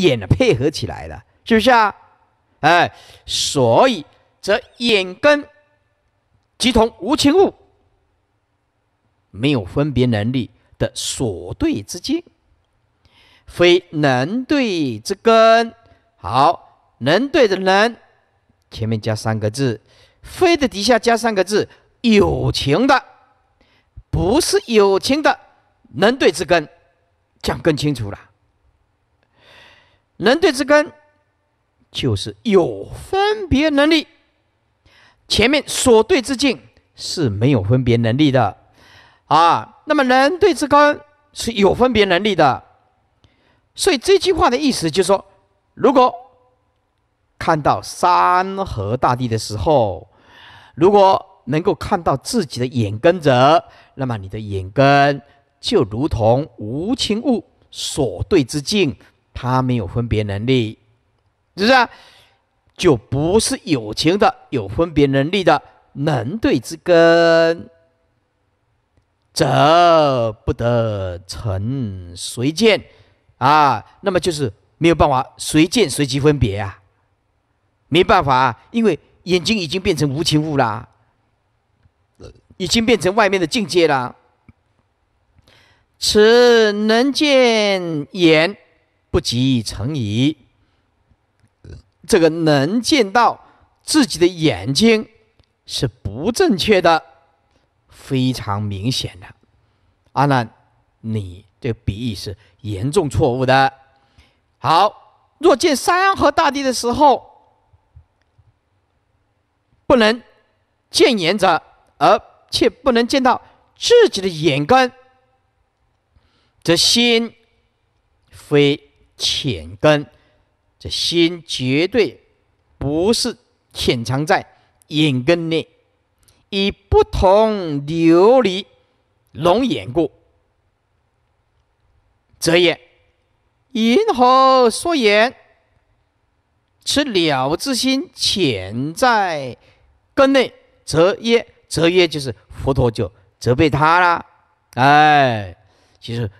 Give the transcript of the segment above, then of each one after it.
眼配合起来的，是不是啊？哎，所以则眼跟即同无情物，没有分别能力的所对之境，非能对之根。好，能对的能，前面加三个字；非的底下加三个字，有情的，不是有情的能对之根，讲更清楚了。人对之根就是有分别能力，前面所对之境是没有分别能力的啊。那么人对之根是有分别能力的，所以这句话的意思就是说，如果看到山河大地的时候，如果能够看到自己的眼根者，那么你的眼根就如同无情物所对之境。他没有分别能力，是不是？就不是有情的、有分别能力的能对之根，则不得成随见啊。那么就是没有办法随见随即分别啊，没办法，因为眼睛已经变成无情物啦，已经变成外面的境界啦。此能见眼。不及成矣。这个能见到自己的眼睛是不正确的，非常明显的。阿难，你这个比喻是严重错误的。好，若见山河大地的时候，不能见眼者，而且不能见到自己的眼根，则心非。浅根，这心绝对不是潜藏在眼根内，以不同琉璃龙眼故。则也，云何所言？此了之心潜在根内，则曰，则曰就是佛陀就责备他啦，哎，其实。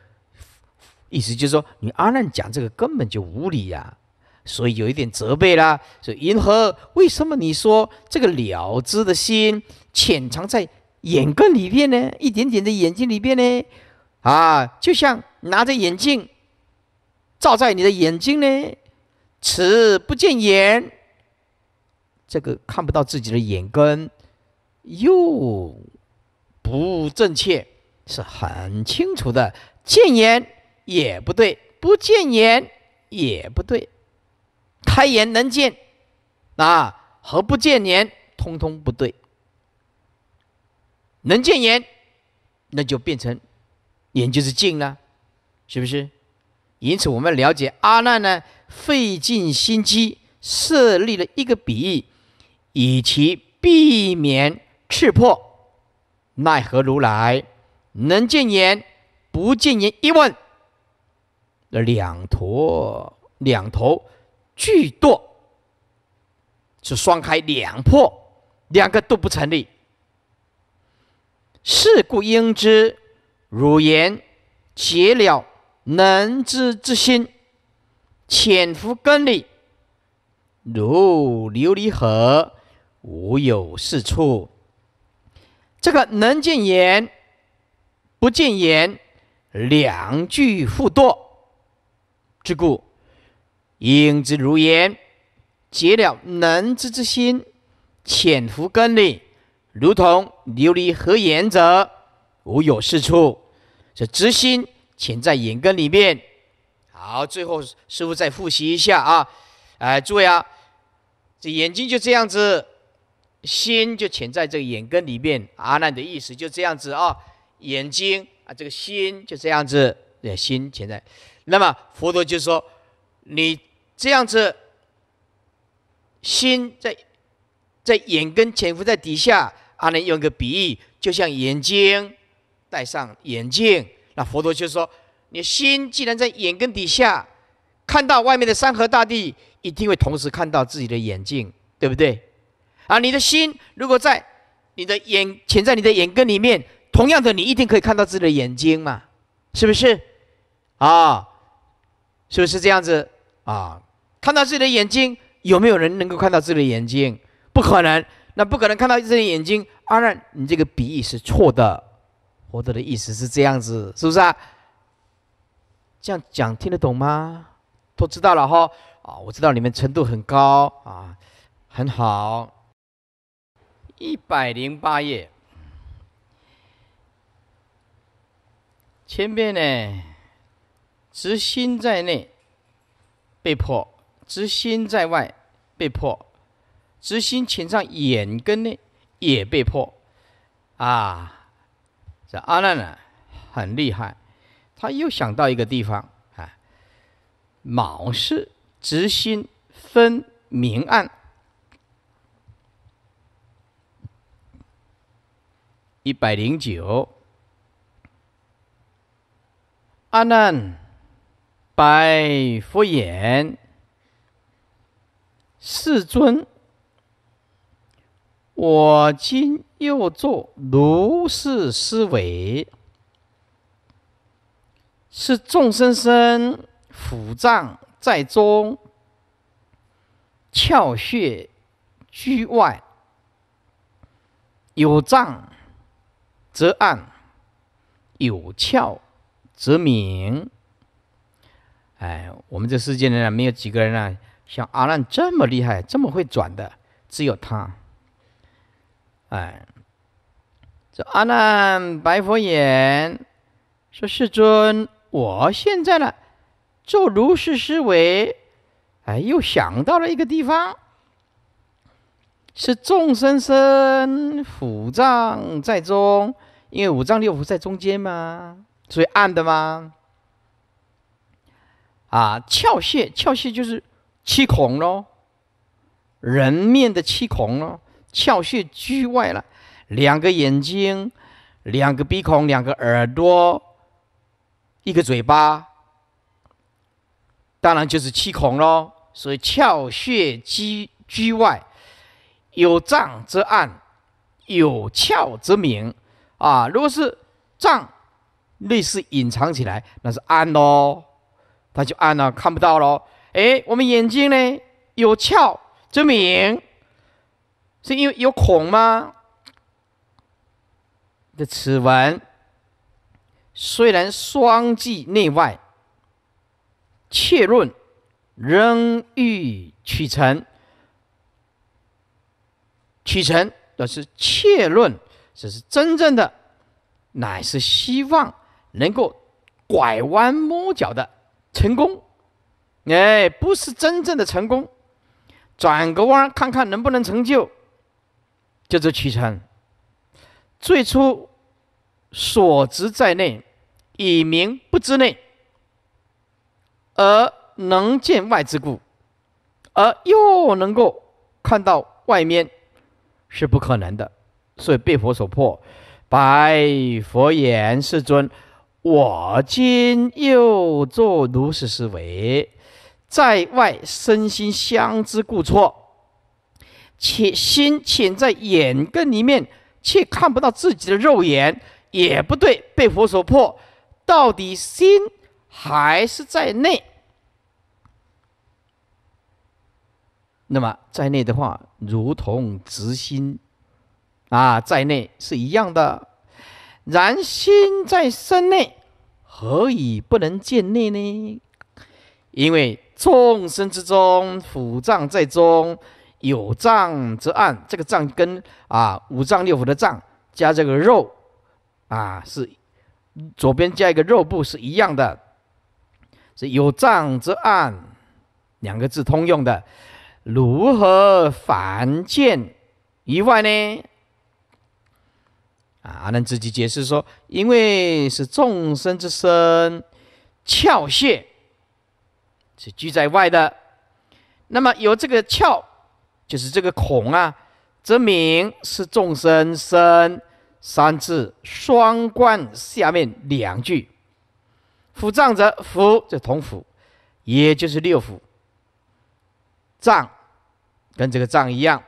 意思就是说，你阿难讲这个根本就无理呀，所以有一点责备啦。说银河，为什么你说这个了知的心潜藏在眼根里面呢？一点点的眼睛里面呢？啊，就像拿着眼镜照在你的眼睛呢，此不见眼，这个看不到自己的眼根，又不正确，是很清楚的见眼。也不对，不见言也不对，开眼能见啊，和不见言？通通不对，能见言，那就变成眼就是静了，是不是？因此，我们了解阿难呢，费尽心机设立了一个比喻，以其避免刺破。奈何如来能见言，不见言一问。两坨两头俱堕，是双开两破，两个都不成立。是故应知，汝言结了能知之心，潜伏根里，如琉璃河，无有是处。这个能见言，不见言，两句互堕。之故，应之如言，结了能知之心，潜伏根里，如同琉璃合眼者，无有是处。这知心潜在眼根里面。好，最后师傅再复习一下啊！哎，诸位啊，这眼睛就这样子，心就潜在这眼根里面。阿难的意思就这样子啊，眼睛啊，这个心就这样子，心潜在。那么佛陀就说：“你这样子，心在，在眼根潜伏在底下。阿南用一个比喻，就像眼睛戴上眼镜。那佛陀就说：你心既然在眼根底下，看到外面的山河大地，一定会同时看到自己的眼睛，对不对？啊，你的心如果在你的眼潜在你的眼根里面，同样的，你一定可以看到自己的眼睛嘛，是不是？啊。”是不是这样子啊？看到自己的眼睛，有没有人能够看到自己的眼睛？不可能，那不可能看到自己的眼睛。阿难，你这个比喻是错的，佛陀的意思是这样子，是不是啊？这样讲听得懂吗？都知道了哈。啊，我知道你们程度很高啊，很好。一百零八页，前面呢？执心在内，被破；执心在外，被破；执心浅上眼根内，也被破。啊，这阿难呢，很厉害，他又想到一个地方啊。卯是执心分明暗，一百零九。阿难。白佛言：“世尊，我今又作如是思维：是众生身，腹脏在中，窍穴居外。有障则暗，有窍则明。”哎，我们这世界呢，没有几个人啊，像阿难这么厉害，这么会转的，只有他。哎，这阿难白佛言说：“世尊，我现在呢，做如是思维，哎，又想到了一个地方，是众生身五脏在中，因为五脏六腑在中间嘛，所以暗的嘛。”啊，窍穴，窍穴就是气孔喽，人面的气孔喽，窍穴居外了，两个眼睛，两个鼻孔，两个耳朵，一个嘴巴，当然就是气孔喽。所以窍穴居居外，有藏则暗，有窍则明。啊，如果是藏，类似隐藏起来，那是暗喽。那就暗了，看不到了。哎，我们眼睛呢有窍，就明，是因为有孔吗？的齿纹虽然双髻内外，切论仍欲取成，取成的是切论，这是真正的，乃是希望能够拐弯抹角的。成功，哎，不是真正的成功。转个弯，看看能不能成就，叫做取层，最初所知在内，以明不知内，而能见外之故，而又能够看到外面，是不可能的。所以被佛所破。白佛言：“世尊。”我今又作如是思维，在外身心相知故错，且心潜在眼根里面，却看不到自己的肉眼，也不对，被佛所破。到底心还是在内？那么在内的话，如同直心啊，在内是一样的。然心在身内。何以不能见内呢？因为众生之中，腹脏在中有脏则暗，这个脏跟啊五脏六腑的脏加这个肉啊是左边加一个肉部是一样的，是有脏则暗两个字通用的。如何反见以外呢？阿难自己解释说：“因为是众生之身，窍穴是居在外的，那么有这个窍，就是这个孔啊，则名是众生身三字双关。下面两句，腹胀者腹，这同腹，也就是六腑；胀跟这个胀一样，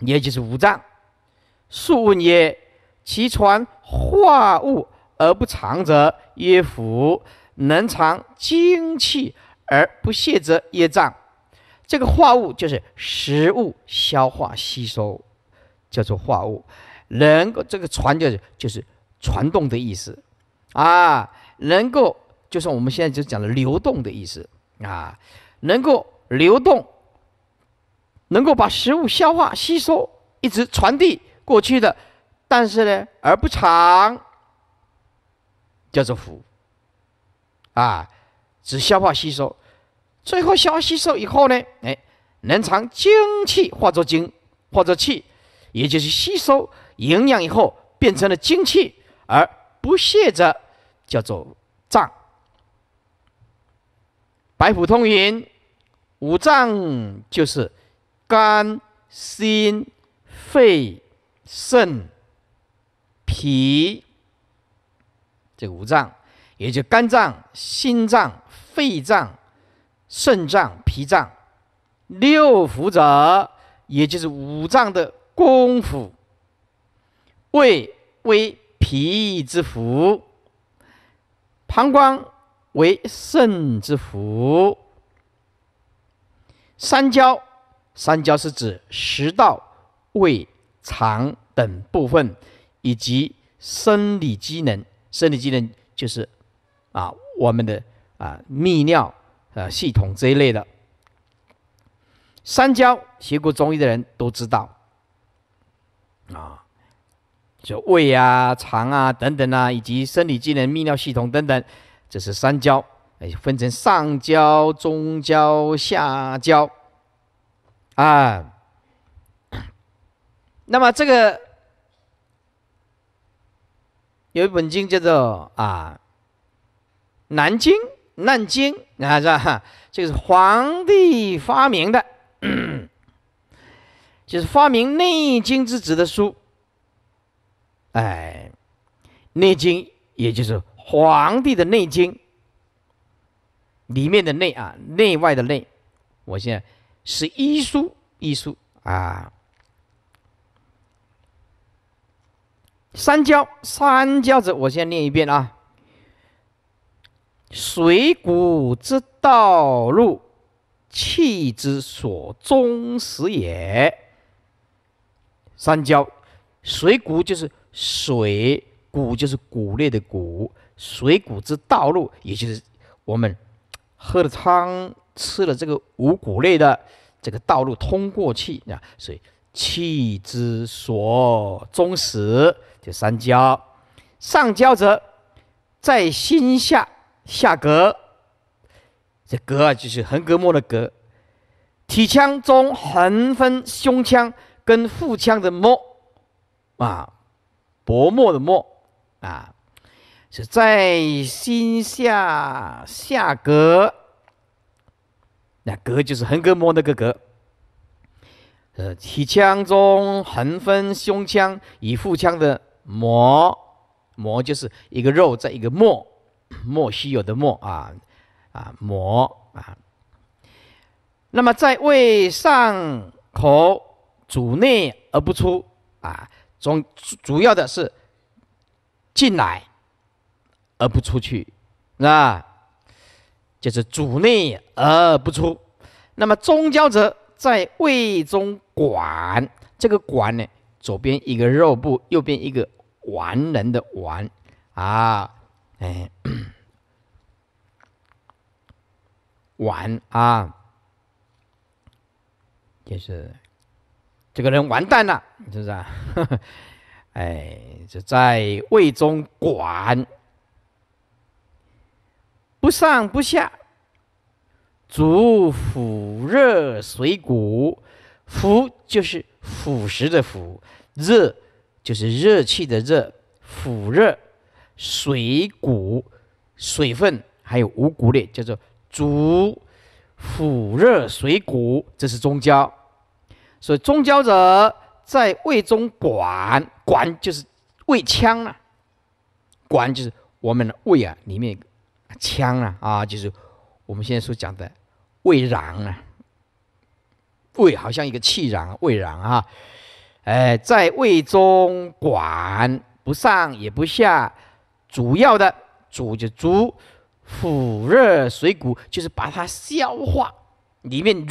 也就是五脏。数问曰。”其传化物而不藏者，曰福；能藏精气而不泄者，曰脏。这个化物就是食物消化吸收，叫做化物。能够这个传就是就是传动的意思啊，能够就是我们现在就讲的流动的意思啊，能够流动，能够把食物消化吸收，一直传递过去的。但是呢，而不长，叫做腑，啊，只消化吸收，最后消化吸收以后呢，哎，能藏精气，化作精，化作气，也就是吸收营养以后变成了精气，而不泄者，叫做脏。白虎通云，五脏就是肝、心、肺、肾。脾，这五脏，也就肝脏、心脏、肺脏、肾脏、脾脏，六腑者，也就是五脏的功夫。胃为脾之腑，膀胱为肾之腑。三焦，三焦是指食道、胃、肠等部分。以及生理机能，生理机能就是啊，我们的啊泌尿呃系统这一类的。三焦，学过中医的人都知道啊，就胃啊、肠啊等等啊，以及生理机能、泌尿系统等等，这是三焦。哎，分成上焦、中焦、下焦啊。那么这个。有一本经叫做啊，《南经》，难经啊是吧？就是皇帝发明的，就是发明《内经》之子的书。哎，《内经》也就是皇帝的《内经》里面的内啊，内外的内。我现在是医书，医书啊。三焦，三焦子，我先念一遍啊。水谷之道路，气之所终始也。三焦，水谷就是水谷，就是谷类的谷。水谷之道路，也就是我们喝了汤、吃了这个五谷类的这个道路通过气啊，所以气之所终始。就三焦，上焦则在心下下格，这格啊就是横膈膜的格。体腔中横分胸腔跟腹腔的膜，啊，薄膜的膜，啊，是在心下下格。那格就是横膈膜那个格，呃，体腔中横分胸腔与腹腔的。磨，磨就是一个肉在一个磨，磨稀有的磨啊，啊磨啊。那么在胃上口主内而不出啊，中，主要的是进来而不出去，啊，就是主内而不出。那么中焦则在胃中管，这个管呢？左边一个肉部，右边一个完人的完，啊，哎，完啊，就是这个人完蛋了，是不是啊？哎，就在胃中管，不上不下，足腑热水谷，腑就是。腐蚀的腐热就是热气的热，腐热水谷水分还有五谷类叫做足腐热水谷，这是中焦。所以中焦者在胃中管管就是胃腔啊，管就是我们的胃啊里面腔啊啊就是我们现在所讲的胃瓤啊。胃好像一个气囊，胃囊啊，哎，在胃中管不上也不下，主要的主就主腐热水谷，就是把它消化，里面。